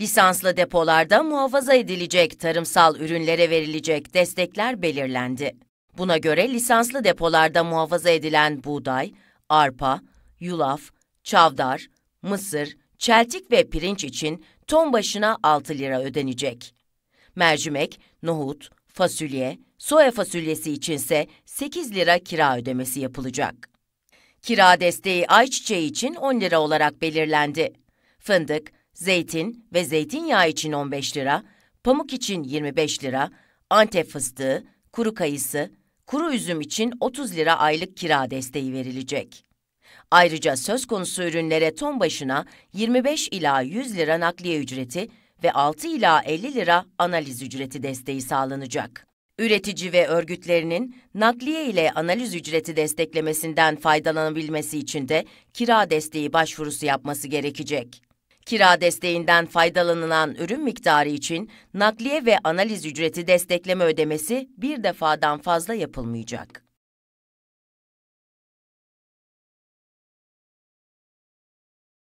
Lisanslı depolarda muhafaza edilecek tarımsal ürünlere verilecek destekler belirlendi. Buna göre lisanslı depolarda muhafaza edilen buğday, arpa, yulaf, çavdar, mısır, çeltik ve pirinç için ton başına 6 lira ödenecek. Mercimek, nohut, fasulye, soya fasulyesi içinse 8 lira kira ödemesi yapılacak. Kira desteği ayçiçeği için 10 lira olarak belirlendi. Fındık, zeytin ve zeytinyağı için 15 lira, pamuk için 25 lira, Antep fıstığı, kuru kayısı, kuru üzüm için 30 lira aylık kira desteği verilecek. Ayrıca söz konusu ürünlere ton başına 25 ila 100 lira nakliye ücreti ve 6 ila 50 lira analiz ücreti desteği sağlanacak. Üretici ve örgütlerinin nakliye ile analiz ücreti desteklemesinden faydalanabilmesi için de kira desteği başvurusu yapması gerekecek. Kira desteğinden faydalanılan ürün miktarı için nakliye ve analiz ücreti destekleme ödemesi bir defadan fazla yapılmayacak.